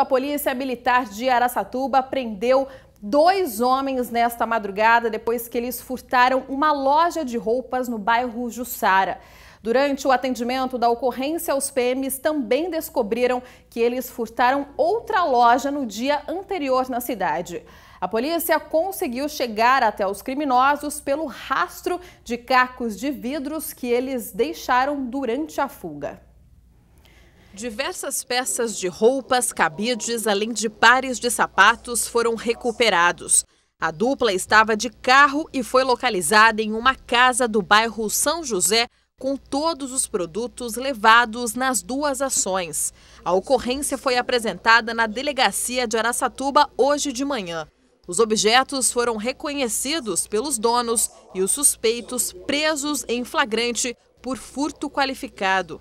A Polícia Militar de Araçatuba prendeu dois homens nesta madrugada depois que eles furtaram uma loja de roupas no bairro Jussara. Durante o atendimento da ocorrência, os PMs também descobriram que eles furtaram outra loja no dia anterior na cidade. A polícia conseguiu chegar até os criminosos pelo rastro de cacos de vidros que eles deixaram durante a fuga. Diversas peças de roupas, cabides, além de pares de sapatos foram recuperados. A dupla estava de carro e foi localizada em uma casa do bairro São José, com todos os produtos levados nas duas ações. A ocorrência foi apresentada na delegacia de Araçatuba hoje de manhã. Os objetos foram reconhecidos pelos donos e os suspeitos presos em flagrante por furto qualificado.